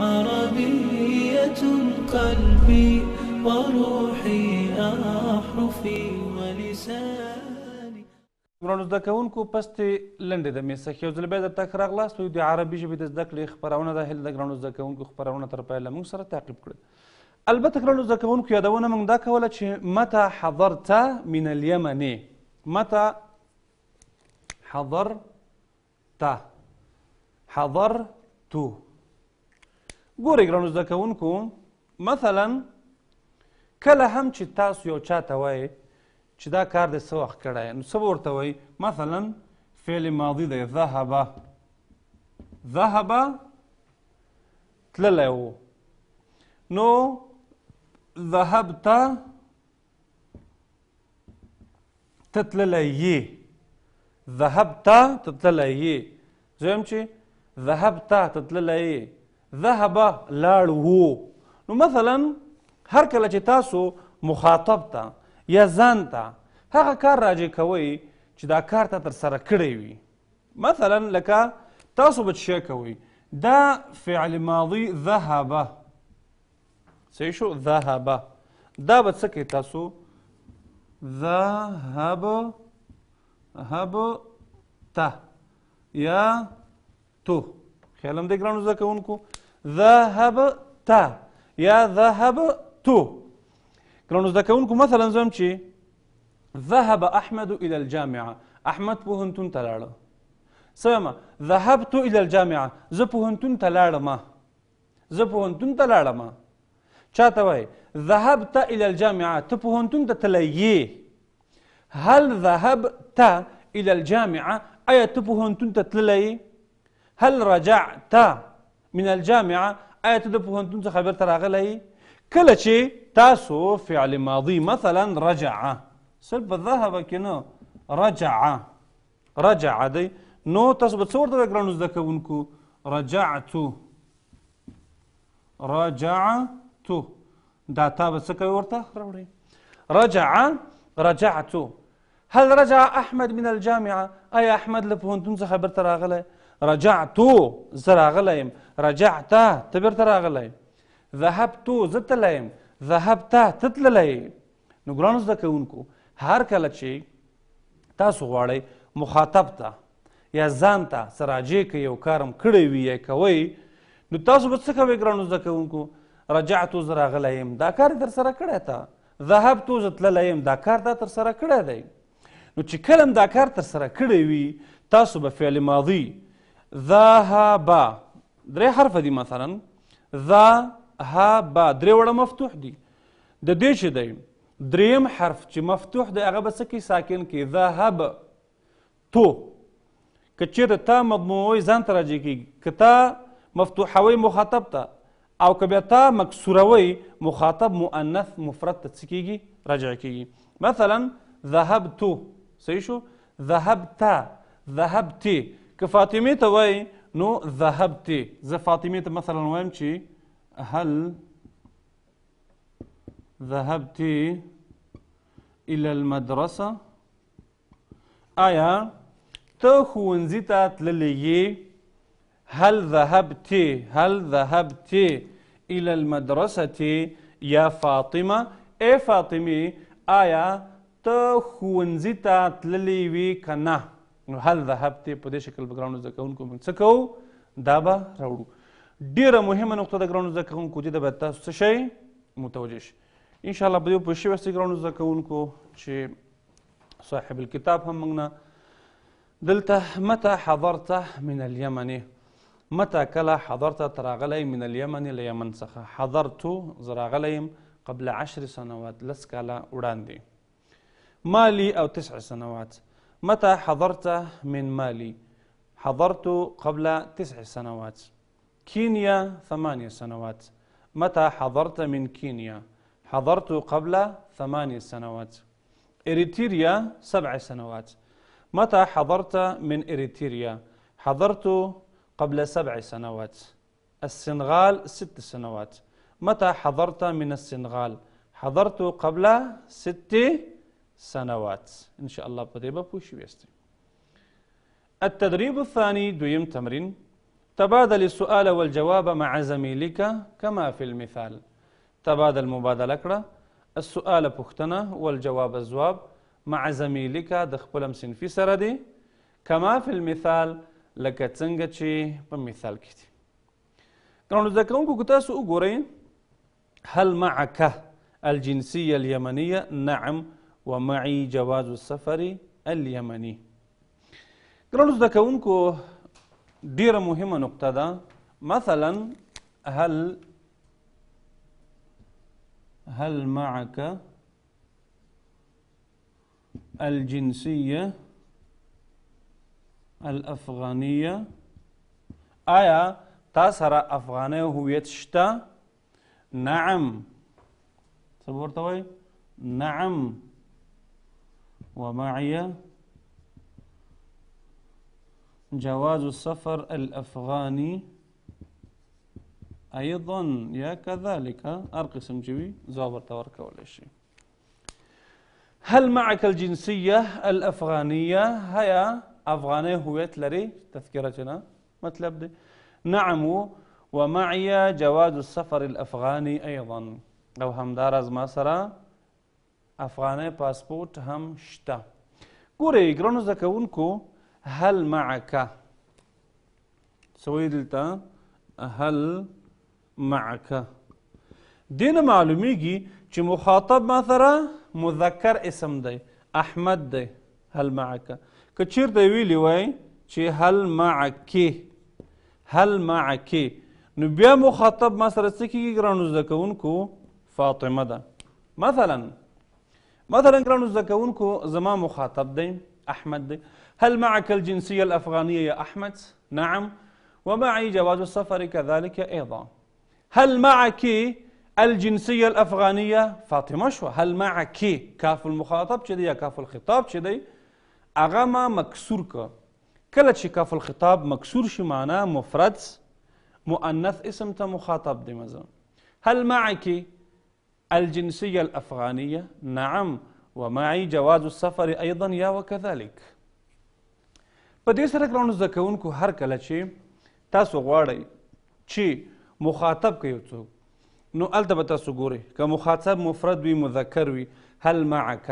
عربية قلبي وروحي أحرفي ولساني ورانو زده کوونکو پستې لنډې د میسخ یو ځل بیا درته ښه راغلاست د عربي ژبې د زده کړې خپرونه ده هیله د ګرانو زده کوونکو خپرونه تر پایه له موږ سره تعقیب کړئ البته ګرانو زده کوونکو یادونه موږ دا کوله چې متى حضرت من اليمن متى حضرت حضرت ګورئ ګرانو زده کوونکو مثلا کله هم چې تاسو یو چا ته وایئ چې دا کار دې څه وخت کړی نو څه به ورته وایي مثلا فعل ماضي دی ذهبه ذهبه تللی و نو ذهبته ته تللی یې ذهبته ته تللی یې زه چې ذهبته ته تللی یې ذهبه لاړ وو نو مثلا هر کله چې تاسو مخاطب ته یا ځان ته هغه کار راجع کوئ چې دا کار ته ترسره کړی وي مثلا لکه تاسو به څه کوئ دا فعل ماضي ذهبه صحیح شو ذهبه دا به څه کوي تاسو ذهب هب ته یا تو خیال هم دې ګرانو زده کوونکو ذهبته یا ذهبتو ګرانو زده کوونکو مثلا زه چې ذهب احمد الى الجامعه احمد پوهنتون ته لاړه څه ذهبت الى الجامعه زه پوهنتون ته لاړم زه پوهنتون ته لاړم چاته وای ذهبت الى الجامعه ته پوهنتون ته تلایې هل ذهبت الى الجامعه ایا ته پوهنتون ته تللې هل رجعت من الجامعه آیا ته د پوهنتون څخه بیرته راغلی کله چې تاسو فعل ماضي مثلا رجع صرف ذهب کې نه رجع رجع دی نو تاسو به څه ورته ګرانو زده کوونکو رجعتو رجعتو دا تا به څه کوي ورته راوړئ رجع رجعتو هل رجع احمد من الجامعه آیا احمد له پوهنتون څخه بیرته راغلی رجعتو زه راغلی یم رجعته ته بیرته راغلی ذهبتو زه تللی یم ذهبته ته تللی نو ګرانو زده کوونکو هر کله چې تاسو غواړئ مخاطب ته یا ځان ته سراجې که یو کارم کړی وي یا کوئ نو تاسو به څه کوئ ګرانو زده کوونکو رجعتو زه راغلی یم دا کار در سره کړی تا ذهبتو زه تللی یم دا کار تا تر سره کړی دی نو چې کله دا کار تر سره کړی وي تاسو به فعل ماضي ذهب درې حرف دي مثلا ذهب درې وړه مفتوح دي د دې چې دی دریم حرف چې مفتوح دی هغه به څه کوي ساکن کوي ذهب تو که چېرته تا مضموموي ځان ته راجع کېږي که تا مفتوحوي مخاطب ته او که بیا تا مکسوروي مخاطب مؤنث مفرد ته څه کېږي راجع کېږي مثلا ذهبت صحیح شو ذهبت ذهبتي که فاطمه وای نو ذهبتي ز فاطمه مثلا وایم هل ذهبتي الى المدرسه آیا تو ښوونځي ته هل ذهبتي هل ذهبتي الى المدرسه يا فاطمه اي فاطمه آیا تو ښوونځي ته كنا نو هل ذهبت په دې شکل به ګرانو زده کوونکو موږ څه کوو دا به راوړو ډیره مهمه نقطه د ګرانو زده کوونکو چې دا به تاسو څه شئ متوجه شئ ان شاء الله به یو په شوه سي ګرانو زده کوونکو چې صاحب الكتاب هم موږ نه دلته متى حضرت من اليمن متى كلا حضرت تراغلي من اليمن ليمن څخه حضرت زراغليم قبل عشر سنوات لس کاله وړاندې ما لي او تسع سنوات متى حضرت من مالي حضرت قبل تسع سنوات كينيا ثمانية سنوات متى حضرت من كينيا حضرت قبل ثمانية سنوات إريتريا سبع سنوات متى حضرت من إريتريا حضرت قبل سبع سنوات السنغال ست سنوات متى حضرت من السنغال حضرت قبل ست سنوات إن شاء الله بديبا بوشي بيستي التدريب الثاني دويم تمرين تبادل السؤال والجواب مع زميلك كما في المثال تبادل مبادلة كرة السؤال بختنا والجواب الزواب مع زميلك دخبل دخبلم في سردي كما في المثال لك تنجتشي بمثال كتي كانوا ذكرونكو كتاسو أقوري هل معك الجنسية اليمنية نعم ومعي جواز السفر اليمني قرانو زده کوونکو ډیره مهمه نقطه ده مثلا هل هل معك الجنسية الأفغانية آیا تا سره افغاني هویت شته نعم څه نعم ومعي جواز السفر الأفغاني أيضا يا كذلك أرقص جوي زابر تورك ولا شيء هل معك الجنسية الأفغانية هيا أفغاني هويت لري تذكرتنا مطلب دي نعم ومعي جواز السفر الأفغاني أيضا أو همدار از ما سرى افغانه پاسپورت هم شته ګورئ ګرانو زده کوونکو هل معکه څه وایي دلته هل معکه دې نه معلومیږي چې مخاطب ما سره مذکر اسم دی احمد دی هل معکه که چیرته ویلي وای چې هل معکې هل معکې نو بیا مخاطب ما سره څه کیږي ګرانو زده کوونکو فاطمه ده مثلا مثلا كرانو زكاونكو زما مخاطب دی احمد دي هل معك الجنسيه الافغانيه يا احمد نعم ومعي جواز السفر كذلك ايضا هل معك الجنسيه الافغانيه فاطمه شو هل معك كاف المخاطب كذي يا كاف الخطاب كذي؟ اغه مكسورك مكسور كاف الخطاب مكسور شي معناه مفرد مؤنث اسم تا مخاطب دي مزه هل معك الجنسية الأفغانية نعم ومعي جواز السفر أيضا یا وكذلك په دې سره ګرانو زده کوونکو هر کله چې تاسو غواړئ چې مخاطب کوي څوک نو هلته به تاسو ګورئ که مخاطب مفرد وي مذکر وي هل معک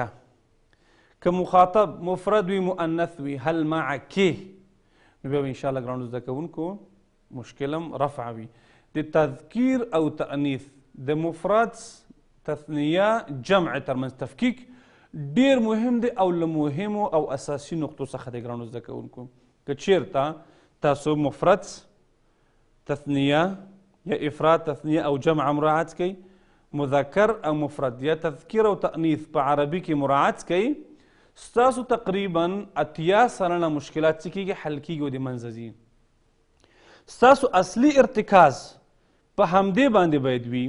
که مخاطب مفرد وي مؤنث وي هل معک نو بیا به انشاءالله ګرانو زده کوونکو مشکل هم رفع وي د تذکیر او تانیث د مفرد تثنیه جمع ترمنځ تفکیک ډیر مهم دی او له مهمو او اساسي نقطو څخه دی ګرانو زده کوونکو که چیرته تاسو مفرد تثنیه یا افراد تثنیه او جمع مراعات کوئ مذکر او مفرد یا تذکر او تانیث په عربي کې مراعات کوي ستاسو تقریبا اتیا سلنه مشکلات څه کیږي حل کیږي او د منځه ځي ستاسو اصلي ارتکاز په همدې باندې باید وي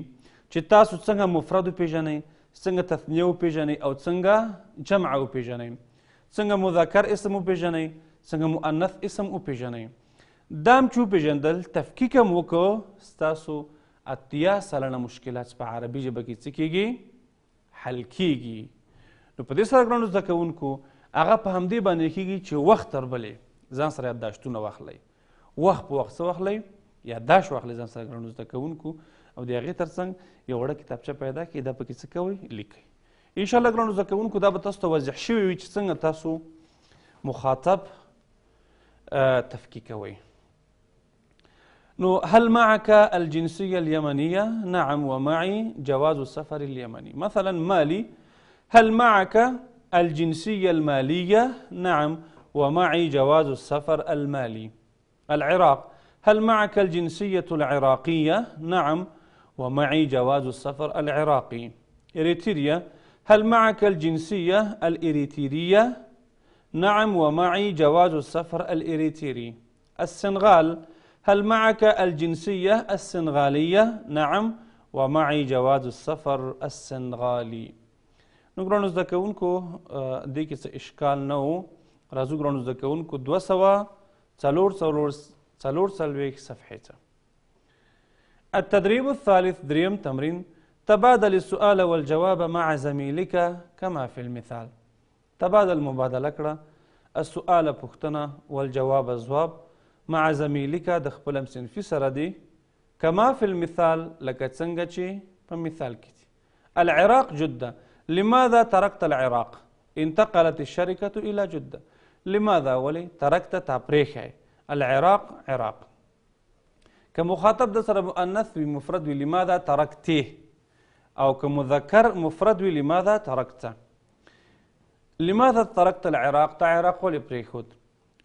چې تاسو څنګه مفرد وپیژنئ څنګه تثنیه وپیژنئ او څنګه جمع وپیژنئ څنګه مذکر اسم وپیژنئ څنګه مؤنث اسم وپیژنئ دام چې وپیژندل تفکیک هم وکړو ستاسو اتیا سلنه مشکلات په عربي ژبه کې څه کیږي حل کیږي نو په دې سره ګرانو زده کوونکو هغه په همدې باندې کیږي چې وخت تر بلې ځان سره یادداشتونه واخلئ وخت په وخت څه واخلئ یادداشت واخلئ ځان سره ګرانو زده کوونکو او د هغې تر څنګ یو وړه کتابچه پیدا کړئ دا پکې څه کوئ لیکئ انشاءالله ګرانو زده کوونکو دا به تاسو ته واضح شوي وي چې څنګه تاسو مخاطب تفكيكوي نو هل معك الجنسية اليمنية؟ نعم ومعي جواز السفر اليمني مثلا مالي هل معك الجنسية المالية؟ نعم ومعي جواز السفر المالي العراق هل معك الجنسية العراقية؟ نعم ومعي جواز السفر العراقي إريتريا هل معك الجنسية الإريترية؟ نعم ومعي جواز السفر الإريتري السنغال هل معك الجنسية السنغالية؟ نعم ومعي جواز السفر السنغالي نقرأ نزدكونكو آه، ديك إشكال نو رازو اشکال نزدكونكو دو سوا تلور تلور تلور تلويك سوه التدريب الثالث دريم تمرين تبادل السؤال والجواب مع زميلك كما في المثال تبادل مبادله كرة السؤال بختنا والجواب الزواب مع زميلك دخبل أمسين في سردي كما في المثال لك تسنجتي چې مثال العراق جده لماذا تركت العراق انتقلت الشركة إلى جدة لماذا ولي تركت تابريخي العراق عراق که مخاطب د مؤنث بمفرد مفرد لماذا تركته او که مذکر مفرد لماذا تركته لماذا تركت العراق تا عراق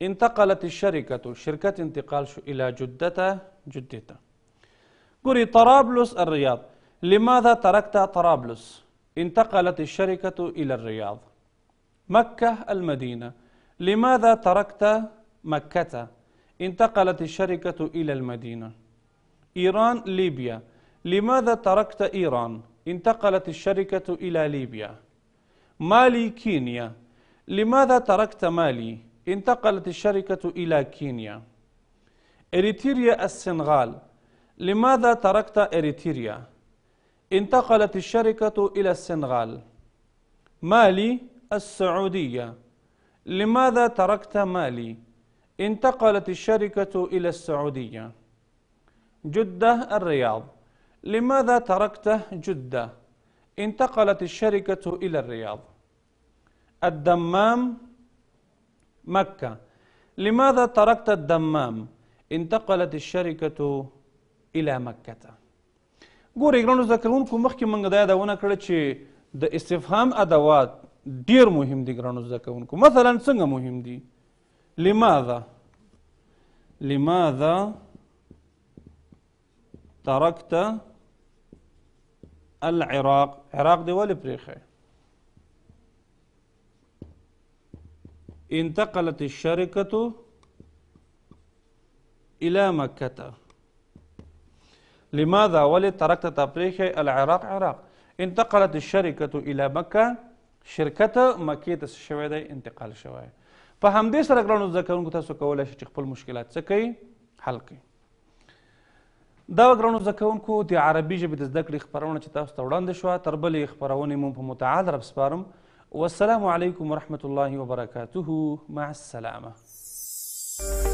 انتقلت الشركة شرکت انتقال شو الى جدته جدته ګوري طرابلس الرياض لماذا تركت طرابلس انتقلت الشركة الى الرياض مكة المدينة لماذا تركت مكة انتقلت الشركة إلى المدينة إيران ليبيا لماذا تركت إيران؟ انتقلت الشركة إلى ليبيا مالي كينيا لماذا تركت مالي؟ انتقلت الشركة إلى كينيا إريتريا السنغال لماذا تركت إريتريا؟ انتقلت الشركة إلى السنغال مالي السعودية لماذا تركت مالي؟ انتقلت الشركة إلى السعودية جدة الرياض لماذا تركت جدة؟ انتقلت الشركة إلى الرياض الدمام مكة لماذا تركت الدمام؟ انتقلت الشركة إلى مكة ګوره ګرانو زده کوونکو مخکې موږ دا یادونه کړه چې د استفهام ادوات ډیر مهم دي ګرانو زده کوونکو مثلا څنګه مهم دي لماذا لماذا تركت العراق عراق دي بريخي انتقلت الشركة إلى مكة لماذا ولي تركت تبريخي العراق عراق انتقلت الشركة إلى مكة شركة مكية ته انتقال شوی فهم دي سره ګرانو زده کوونکو تاسو کولی شئ چې دا ګرانو زکونکو د عربي ژبې د زده کړې خبرونه چې تاسو ته وړاندې شوه تر بلې خبرونې مو په متعال رب سپارم والسلام علیکم ورحمة الله وبرکاته مع السلامه